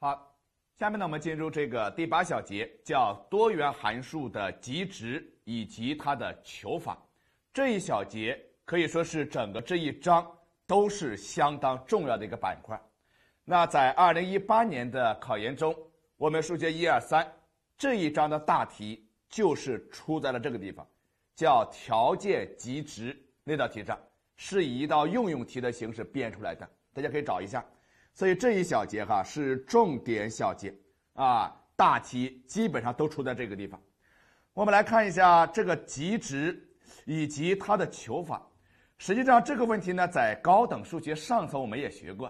好，下面呢，我们进入这个第八小节，叫多元函数的极值以及它的求法。这一小节可以说是整个这一章都是相当重要的一个板块。那在二零一八年的考研中，我们数学一二三这一章的大题就是出在了这个地方，叫条件极值那道题上，是以一道应用题的形式编出来的，大家可以找一下。所以这一小节哈是重点小节啊，大题基本上都出在这个地方。我们来看一下这个极值以及它的求法。实际上这个问题呢，在高等数学上册我们也学过，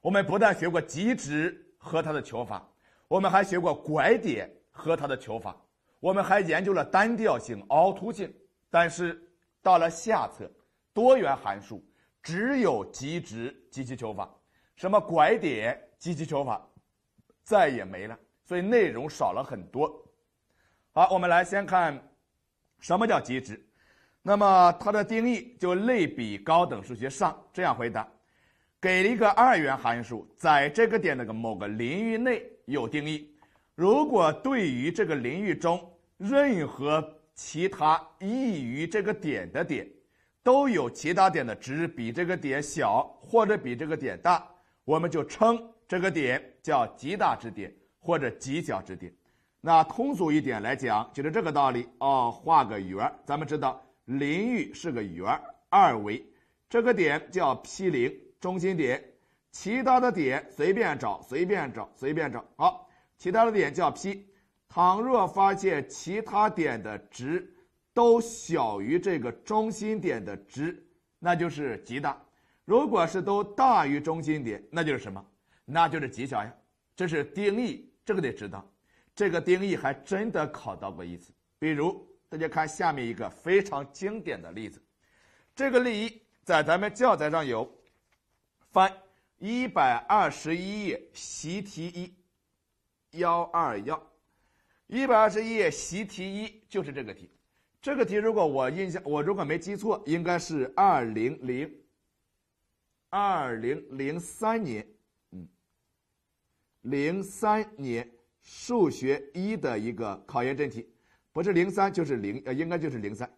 我们不但学过极值和它的求法，我们还学过拐点和它的求法，我们还研究了单调性、凹凸性。但是到了下册多元函数，只有极值及其求法。什么拐点、极求法，再也没了，所以内容少了很多。好，我们来先看什么叫极值。那么它的定义就类比高等数学上这样回答：给了一个二元函数，在这个点的某个邻域内有定义，如果对于这个邻域中任何其他异于这个点的点，都有其他点的值比这个点小或者比这个点大。我们就称这个点叫极大值点或者极小值点。那通俗一点来讲，就是这个道理啊。画个圆，咱们知道淋域是个圆，二维。这个点叫 P 零，中心点。其他的点随便找，随便找，随便找。好，其他的点叫 P。倘若发现其他点的值都小于这个中心点的值，那就是极大。如果是都大于中心点，那就是什么？那就是极小呀。这是定义，这个得知道。这个定义还真的考到过一次。比如大家看下面一个非常经典的例子，这个例一在咱们教材上有，翻一百二十一页习题一幺二幺，一百二十页习题一就是这个题。这个题如果我印象我如果没记错，应该是二零零。二零零三年，嗯，零三年数学一的一个考研真题，不是零三就是零，呃，应该就是零三，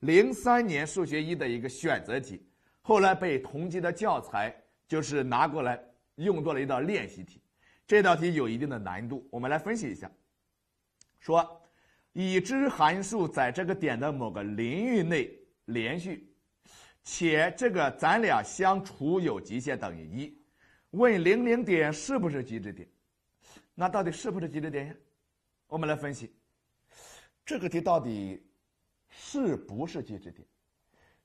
零三年数学一的一个选择题，后来被同级的教材就是拿过来用作了一道练习题。这道题有一定的难度，我们来分析一下。说，已知函数在这个点的某个邻域内连续。且这个咱俩相除有极限等于一，问零零点是不是极值点？那到底是不是极值点？呀？我们来分析，这个题到底是不是极值点？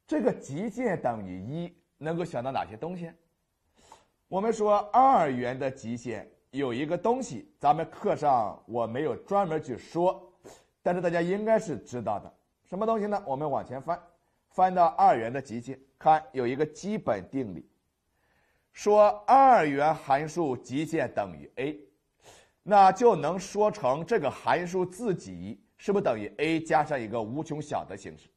这个极限等于一能够想到哪些东西？我们说二元的极限有一个东西，咱们课上我没有专门去说，但是大家应该是知道的，什么东西呢？我们往前翻。翻到二元的极限，看有一个基本定理，说二元函数极限等于 a，那就能说成这个函数自己是不是等于 a 加上一个无穷小的形式？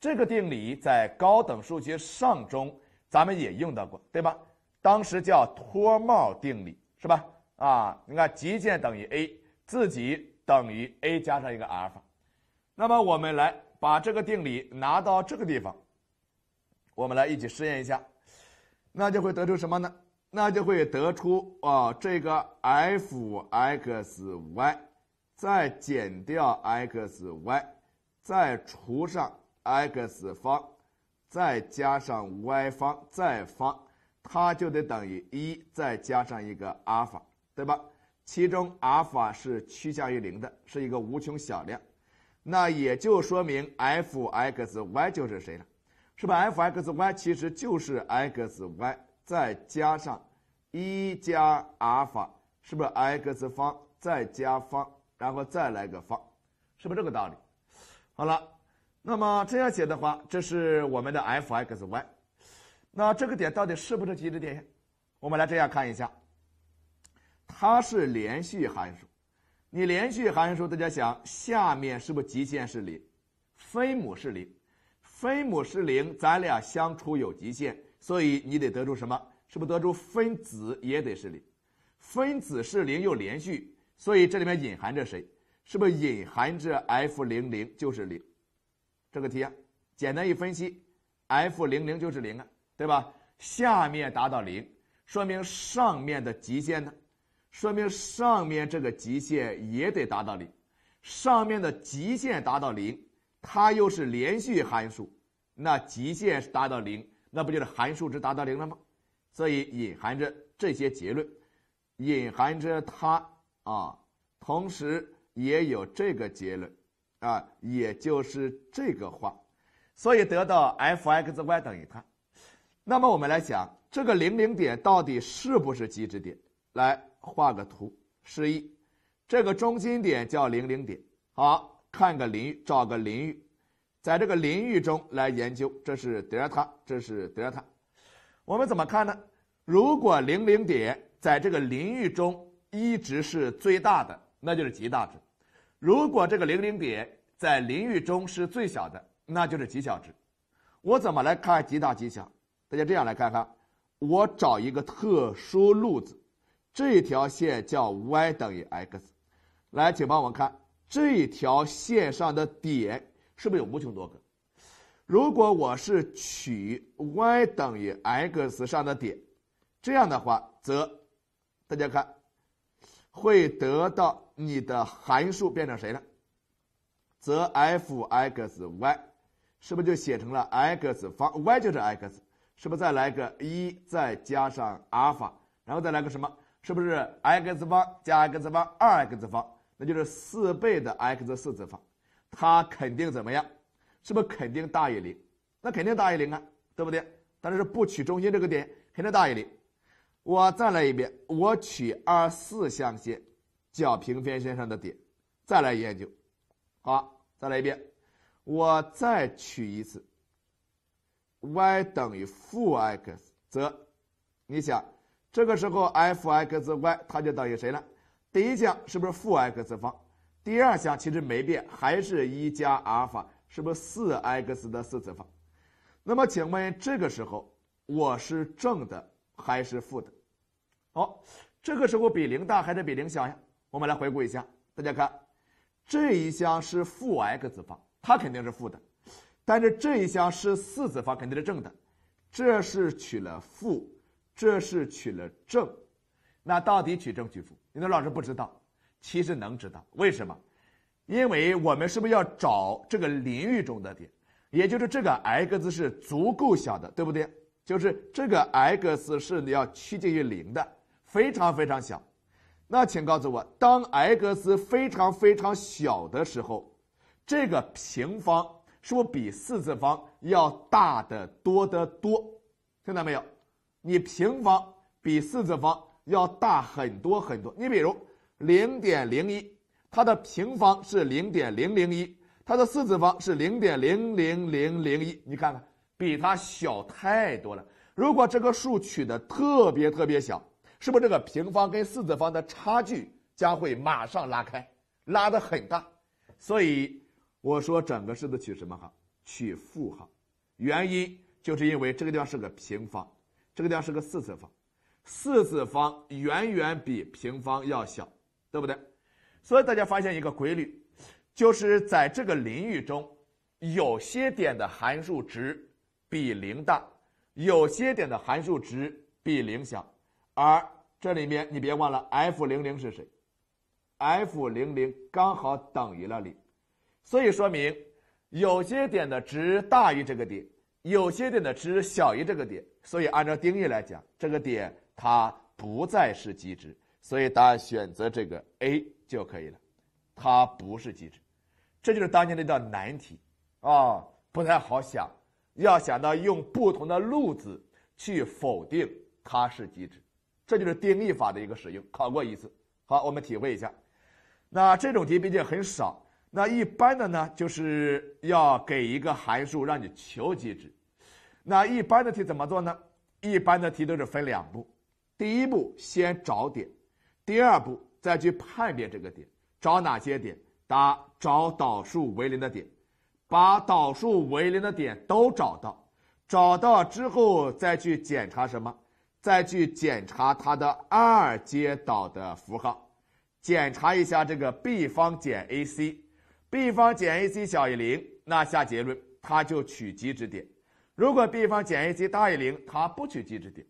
这个定理在高等数学上中咱们也用到过，对吧？当时叫脱帽定理，是吧？啊，你看极限等于 a，自己等于 a 加上一个阿尔法，那么我们来。把这个定理拿到这个地方，我们来一起试验一下，那就会得出什么呢？那就会得出啊，这个 f(x,y) 再减掉 x,y 再除上 x 方，再加上 y 方再方，它就得等于一再加上一个阿尔法，对吧？其中阿尔法是趋向于零的，是一个无穷小量。那也就说明 f(x,y) 就是谁了，是吧？f(x,y) 其实就是 x,y 再加上一加阿尔法，是不是 x 方再加方，然后再来个方，是不是这个道理？好了，那么这样写的话，这是我们的 f(x,y)。那这个点到底是不是极值点？我们来这样看一下，它是连续函数。你连续函数，大家想，下面是不是极限是零，分母是零，分母是零，咱俩相除有极限，所以你得得出什么？是不是得出分子也得是零？分子是零又连续，所以这里面隐含着谁？是不是隐含着 f 零零就是零？这个题啊，简单一分析，f 零零就是零啊，对吧？下面达到零，说明上面的极限呢？说明上面这个极限也得达到零，上面的极限达到零，它又是连续函数，那极限是达到零，那不就是函数值达到零了吗？所以隐含着这些结论，隐含着它啊，同时也有这个结论，啊，也就是这个话，所以得到 f(x,y) 等于它。那么我们来想，这个零零点到底是不是极值点？来。画个图示意，这个中心点叫零零点。好看个淋域，找个淋域，在这个淋域中来研究。这是德尔塔，这是德尔塔。我们怎么看呢？如果零零点在这个淋域中一直是最大的，那就是极大值；如果这个零零点在淋域中是最小的，那就是极小值。我怎么来看极大极小？大家这样来看看，我找一个特殊路子。这一条线叫 y 等于 x，来，请帮我们看这一条线上的点是不是有无穷多个？如果我是取 y 等于 x 上的点，这样的话，则大家看会得到你的函数变成谁呢？则 f(x,y) 是不是就写成了 x 方？y 就是 x，是不是再来个一，再加上阿尔法，然后再来个什么？是不是 x 方加 x 方二 x 方，那就是四倍的 x 四次方，它肯定怎么样？是不是肯定大于零？那肯定大于零啊，对不对？但是不取中心这个点，肯定大于零。我再来一遍，我取二四象限角平分线上的点，再来研究。好，再来一遍，我再取一次 y 等于负 x，则你想？这个时候 f(x,y) 它就等于谁呢？第一项是不是负 x 方？第二项其实没变，还是一加阿尔法，是不是 4x 的4次方？那么请问这个时候我是正的还是负的？好，这个时候比零大还是比零小呀？我们来回顾一下，大家看这一项是负 x 方，它肯定是负的，但是这一项是四次方，肯定是正的，这是取了负。这是取了正，那到底取正取负？有的老师不知道，其实能知道。为什么？因为我们是不是要找这个邻域中的点，也就是这个 x 是足够小的，对不对？就是这个 x 是你要趋近于零的，非常非常小。那请告诉我，当 x 非常非常小的时候，这个平方是不是比四次方要大的多得多？听到没有？你平方比四次方要大很多很多。你比如零点零一，它的平方是零点零零一，它的四次方是零点零零零零一。你看看，比它小太多了。如果这个数取的特别特别小，是不是这个平方跟四次方的差距将会马上拉开，拉的很大？所以我说整个式子取什么号？取负号。原因就是因为这个地方是个平方。这个地方是个四次方，四次方远远比平方要小，对不对？所以大家发现一个规律，就是在这个领域中，有些点的函数值比零大，有些点的函数值比零小，而这里面你别忘了 f 零零是谁？f 零零刚好等于了零，所以说明有些点的值大于这个点。有些点的值小于这个点，所以按照定义来讲，这个点它不再是极值，所以答案选择这个 A 就可以了，它不是极值，这就是当年的一道难题啊，不太好想，要想到用不同的路子去否定它是极值，这就是定义法的一个使用，考过一次。好，我们体会一下，那这种题毕竟很少，那一般的呢，就是要给一个函数让你求极值。那一般的题怎么做呢？一般的题都是分两步：第一步先找点，第二步再去判别这个点。找哪些点？答：找导数为零的点，把导数为零的点都找到。找到之后再去检查什么？再去检查它的二阶导的符号，检查一下这个 b 方减 ac，b 方减 ac 小于零，那下结论它就取极值点。如果 b 方减一奇大于零，它不取极值点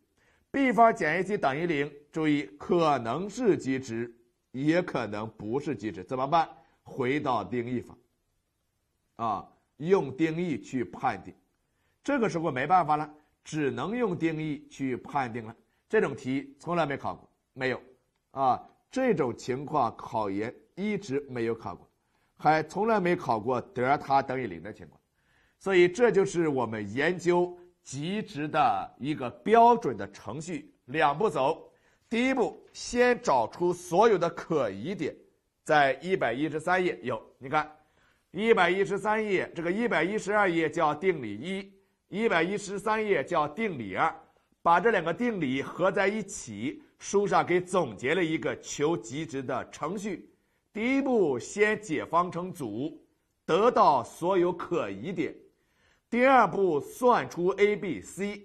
；b 方减一奇等于零，注意可能是极值，也可能不是极值，怎么办？回到定义法，啊，用定义去判定。这个时候没办法了，只能用定义去判定了。这种题从来没考过，没有，啊，这种情况考研一直没有考过，还从来没考过德尔塔等于零的情况。所以这就是我们研究极值的一个标准的程序，两步走。第一步，先找出所有的可疑点，在一百一十三页有。你看，一百一十三页这个一百一十二页叫定理一，一百一十三页叫定理二，把这两个定理合在一起，书上给总结了一个求极值的程序。第一步，先解方程组，得到所有可疑点。第二步，算出 a、b、c；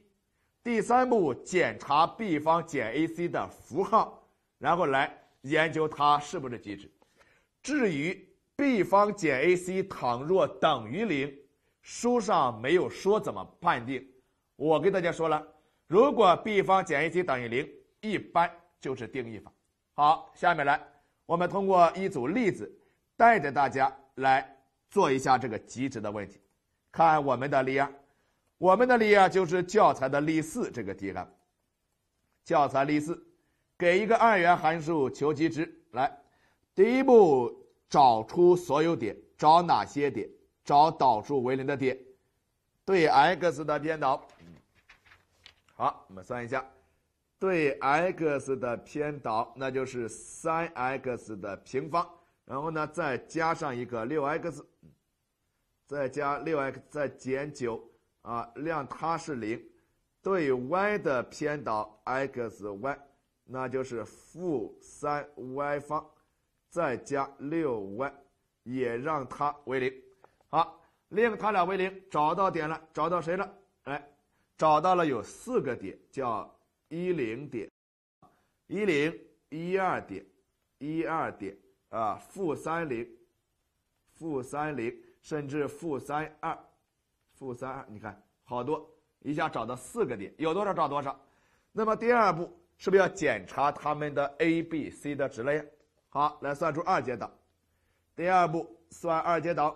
第三步，检查 b 方减 ac 的符号，然后来研究它是不是极值。至于 b 方减 ac 倘若等于零，书上没有说怎么判定。我跟大家说了，如果 b 方减 ac 等于零，一般就是定义法。好，下面来，我们通过一组例子带着大家来做一下这个极值的问题。看我们的例二，我们的例二就是教材的例四这个题了，教材例四，给一个二元函数求极值。来，第一步找出所有点，找哪些点？找导数为零的点。对 x 的偏导，好，我们算一下，对 x 的偏导，那就是三 x 的平方，然后呢再加上一个六 x。再加六 x 再减九啊，量它是零，对 y 的偏导 xy 那就是负三 y 方，再加六 y 也让它为零，好，令它俩为零，找到点了，找到谁了？来，找到了有四个点，叫一零点，一零一二点，一二点啊，负三零，负三零。甚至负三二，负三二，你看好多，一下找到四个点，有多少找多少。那么第二步是不是要检查它们的 a、b、c 的值了呀？好，来算出二阶导。第二步算二阶导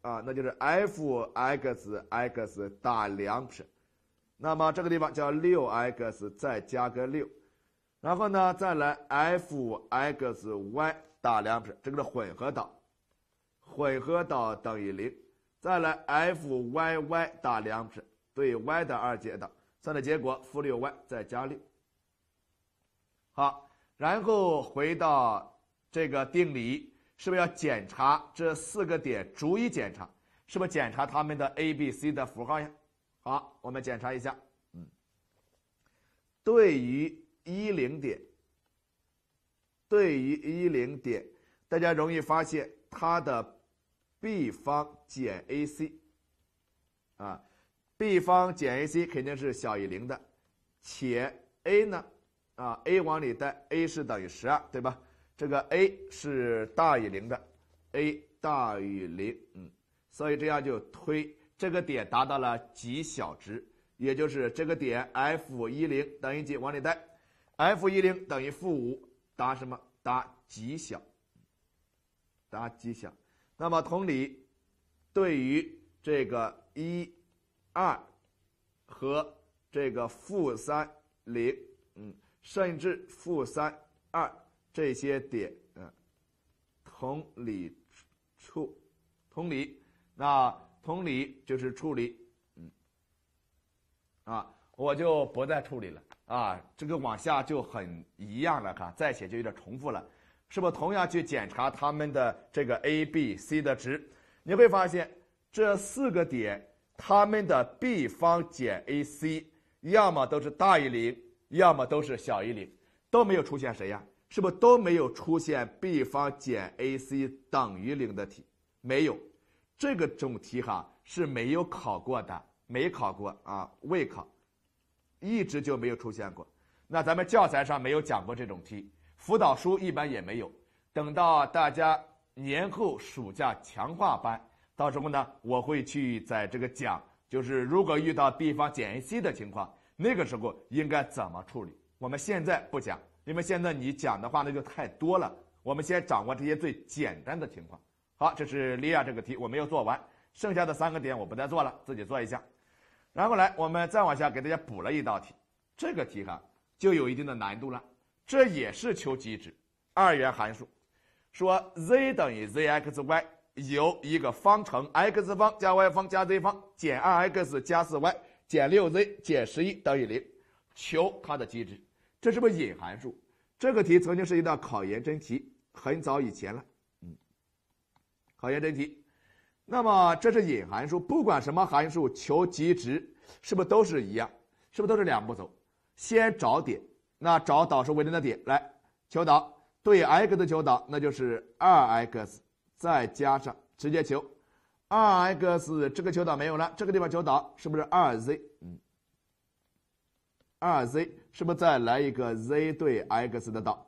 啊，那就是 f(x, x) 大两撇。那么这个地方叫六 x 再加个六，然后呢再来 f(x, y) 大两撇，这个是混合导。混合到等于零，再来 f y y 打两指，对 y 的二阶的，算的结果负六 y 再加六。好，然后回到这个定理，是不是要检查这四个点逐一检查？是不是检查它们的 a、b、c 的符号呀？好，我们检查一下。嗯，对于一零点，对于一零点，大家容易发现它的。b 方减 ac，啊，b 方减 ac 肯定是小于零的，且 a 呢，啊 a 往里带 a 是等于十二，对吧？这个 a 是大于零的，a 大于零，嗯，所以这样就推这个点达到了极小值，也就是这个点 f 一零等于几？往里带 f 一零等于负五，答什么？答极小，答极小。那么同理，对于这个一、二和这个负三、零，嗯，甚至负三、二这些点，嗯，同理处，同理，那同理就是处理，嗯，啊，我就不再处理了，啊，这个往下就很一样了，哈，再写就有点重复了。是不是同样去检查它们的这个 a、b、c 的值？你会发现这四个点，它们的 b 方减 ac 要么都是大于零，要么都是小于零，都没有出现谁呀？是不是都没有出现 b 方减 ac 等于零的题？没有，这个种题哈是没有考过的，没考过啊，未考，一直就没有出现过。那咱们教材上没有讲过这种题。辅导书一般也没有，等到大家年后暑假强化班，到时候呢，我会去在这个讲，就是如果遇到 B 方减 C 的情况，那个时候应该怎么处理？我们现在不讲，因为现在你讲的话那就太多了，我们先掌握这些最简单的情况。好，这是利亚这个题我没有做完，剩下的三个点我不再做了，自己做一下。然后来我们再往下给大家补了一道题，这个题哈就有一定的难度了。这也是求极值，二元函数，说 z 等于 zxy 由一个方程 x 方加 y 方加 z 方减 2x 加 4y 减 6z 减11等于0，求它的极值，这是不是隐函数？这个题曾经是一道考研真题，很早以前了，嗯，考研真题，那么这是隐函数，不管什么函数，求极值是不是都是一样？是不是都是两步走？先找点。那找导数为零的点，来求导，对 x 的求导，那就是 2x，再加上直接求，2x 这个求导没有了，这个地方求导是不是 2z？嗯，2z 是不是再来一个 z 对 x 的导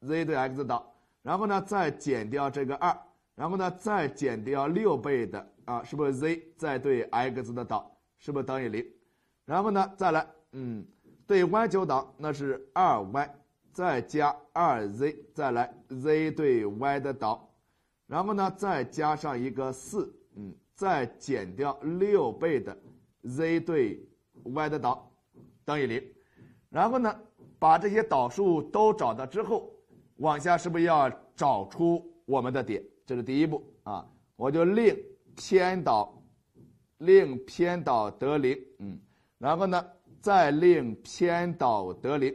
？z 对 x 的导，然后呢再减掉这个二，然后呢再减掉六倍的啊，是不是 z 再对 x 的导是不是等于零？然后呢再来，嗯。对 y 求导，那是 2y 再加 2z，再来 z 对 y 的导，然后呢再加上一个4，嗯，再减掉六倍的 z 对 y 的导等于零，然后呢把这些导数都找到之后，往下是不是要找出我们的点？这是第一步啊，我就令偏导，令偏导得零，嗯，然后呢？再令偏导得零，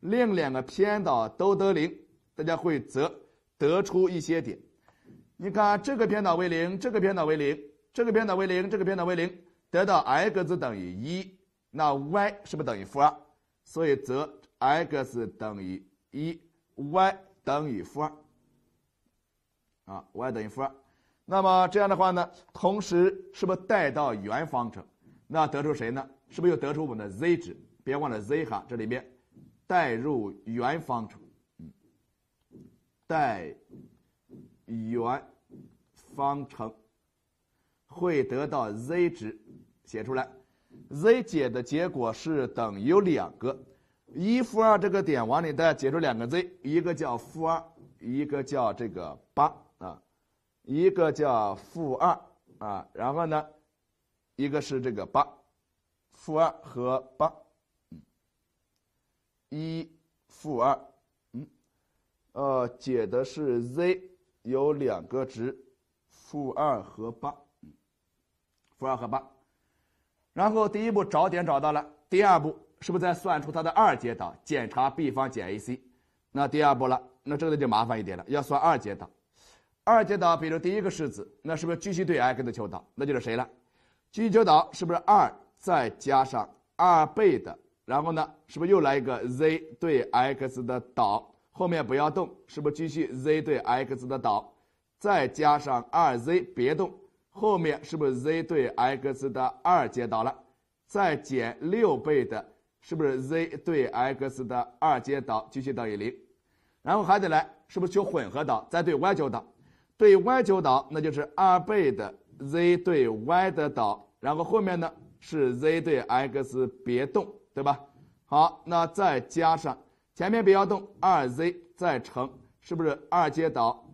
令两个偏导都得零，大家会则得出一些点。你看，这个偏导为零，这个偏导为零，这个偏导为零，这个偏导为零，得到 x 等于一，那 y 是不是等于负二？所以则 x 等于一，y 等于负二。啊，y 等于负二。那么这样的话呢，同时是不是带到原方程？那得出谁呢？是不是又得出我们的 z 值？别忘了 z 哈，这里面代入原方程，代原方程会得到 z 值，写出来 z 解的结果是等于两个，一负二这个点往里带，解出两个 z，一个叫负二，一个叫这个八啊，一个叫负二啊，然后呢，一个是这个八。负二和八，嗯，一负二，嗯，呃，解的是 z 有两个值，负二和八，嗯，负二和八，然后第一步找点找到了，第二步是不是再算出它的二阶导，检查 b 方减 ac，那第二步了，那这个就麻烦一点了，要算二阶导，二阶导，比如第一个式子，那是不是继续对 x 求导，那就是谁了？继续求导是不是二？再加上二倍的，然后呢，是不是又来一个 z 对 x 的导？后面不要动，是不是继续 z 对 x 的导？再加上二 z 别动，后面是不是 z 对 x 的二阶导了？再减六倍的，是不是 z 对 x 的二阶导继续等于零？然后还得来，是不是求混合导？再对 y 求导，对 y 求导那就是二倍的 z 对 y 的导，然后后面呢？是 z 对 x 别动，对吧？好，那再加上前面不要动，2z 再乘，是不是二阶导？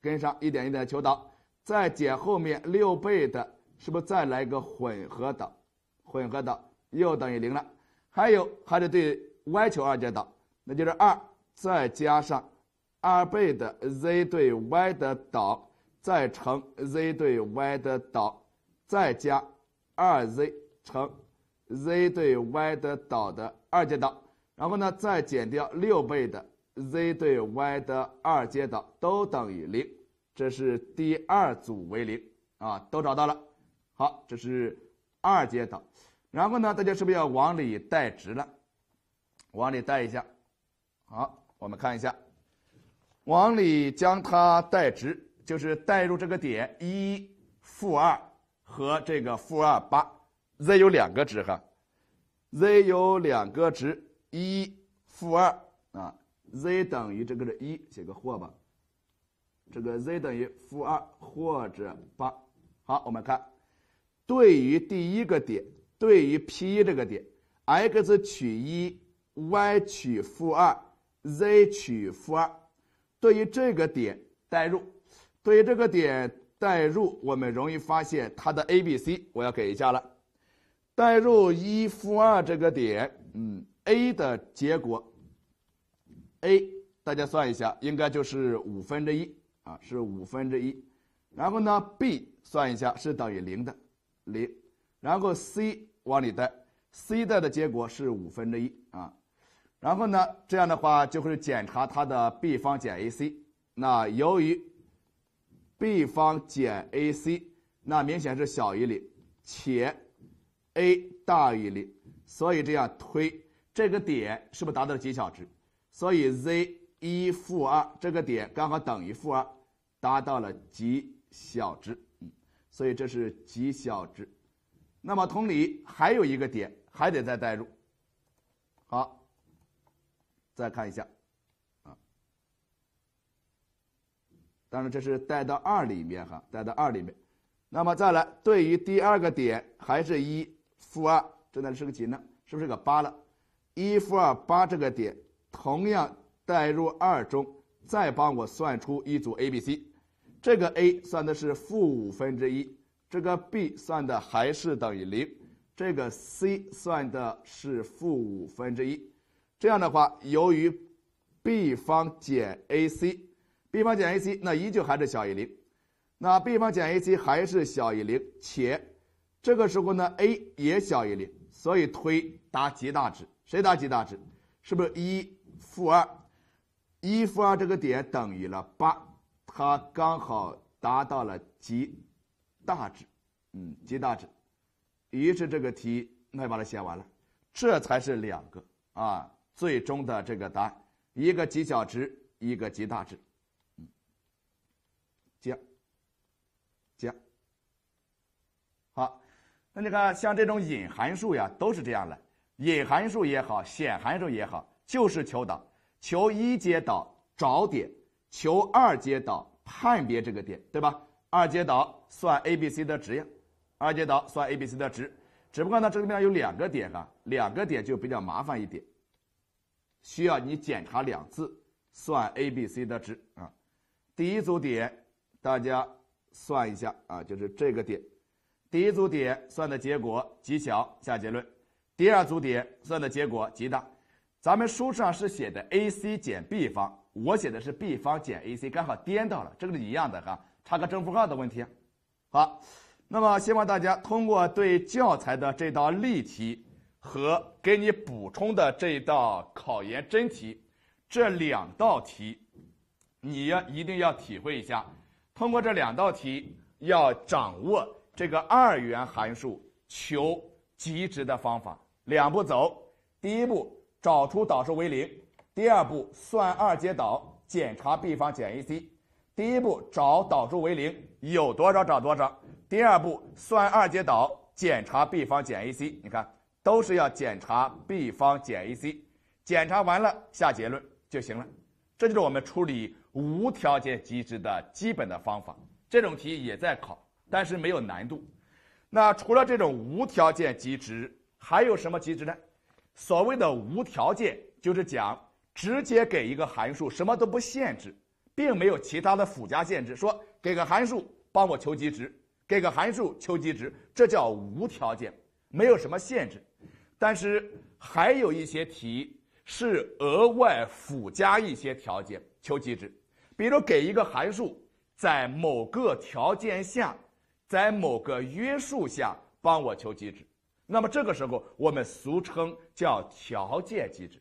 跟上一点一点求导，再减后面六倍的，是不是再来一个混合导？混合导又等于零了。还有还得对 y 求二阶导，那就是二再加上二倍的 z 对 y 的导，再乘 z 对 y 的导，再加。二 z 乘 z 对 y 的导的二阶导，然后呢再减掉六倍的 z 对 y 的二阶导，都等于零，这是第二组为零啊，都找到了。好，这是二阶导，然后呢，大家是不是要往里带值了？往里带一下。好，我们看一下，往里将它带值，就是带入这个点一负二。和这个负二八，z 有两个值哈，z 有两个值一负二啊，z 等于这个是一写个或吧，这个 z 等于负二或者八。好，我们看，对于第一个点，对于 P 一这个点，x 取一，y 取负二，z 取负二，对于这个点代入，对于这个点。代入，我们容易发现它的 a、b、c 我要给一下了。代入一负二这个点，嗯，a 的结果，a 大家算一下，应该就是五分之一啊，是五分之一。然后呢，b 算一下是等于零的，零。然后 c 往里带 c 带的结果是五分之一啊。然后呢，这样的话就会检查它的 b 方减 ac。那由于。b 方减 ac，那明显是小于零，且 a 大于零，所以这样推这个点是不是达到了极小值？所以 z 一负二这个点刚好等于负二，达到了极小值，嗯，所以这是极小值。那么同理，还有一个点还得再代入，好，再看一下。当然，这是带到二里面哈，带到二里面。那么再来，对于第二个点，还是一负二，正在是个几呢？是不是个八了？一负二八这个点，同样代入二中，再帮我算出一组 a、b、c。这个 a 算的是负五分之一，这个 b 算的还是等于零，这个 c 算的是负五分之一。这样的话，由于 b 方减 ac。b 方减 ac 那依旧还是小于零，那 b 方减 ac 还是小于零，且这个时候呢 a 也小于零，所以推达极大值。谁达极大值？是不是一负二？一负二这个点等于了八，它刚好达到了极大值。嗯，极大值。于是这个题那把它写完了，这才是两个啊最终的这个答案，一个极小值，一个极大值。这样，好，那你看，像这种隐函数呀，都是这样的，隐函数也好，显函数也好，就是求导，求一阶导找点，求二阶导判别这个点，对吧？二阶导算 a、b、c 的值呀，二阶导算 a、b、c 的值，只不过呢，这个地方有两个点啊，两个点就比较麻烦一点，需要你检查两次，算 a、b、c 的值啊，第一组点。大家算一下啊，就是这个点，第一组点算的结果极小，下结论；第二组点算的结果极大。咱们书上是写的 a c 减 b 方，我写的是 b 方减 a c，刚好颠倒了，这个是一样的哈，差个正负号的问题。好，那么希望大家通过对教材的这道例题和给你补充的这一道考研真题这两道题，你要一定要体会一下。通过这两道题，要掌握这个二元函数求极值的方法，两步走。第一步，找出导数为零；第二步，算二阶导，检查 b 方减 ac。第一步找导数为零，有多少找多少；第二步算二阶导，检查 b 方减 ac。你看，都是要检查 b 方减 ac，检查完了下结论就行了。这就是我们处理无条件极值的基本的方法。这种题也在考，但是没有难度。那除了这种无条件极值，还有什么极值呢？所谓的无条件就是讲直接给一个函数，什么都不限制，并没有其他的附加限制，说给个函数帮我求极值，给个函数求极值，这叫无条件，没有什么限制。但是还有一些题。是额外附加一些条件求极值，比如给一个函数在某个条件下，在某个约束下帮我求极值，那么这个时候我们俗称叫条件极值。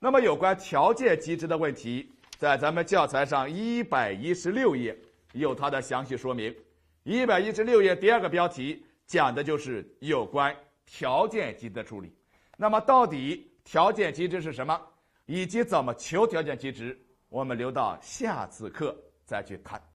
那么有关条件极值的问题，在咱们教材上一百一十六页有它的详细说明。一百一十六页第二个标题讲的就是有关条件级的处理。那么到底？条件极值是什么，以及怎么求条件极值，我们留到下次课再去谈。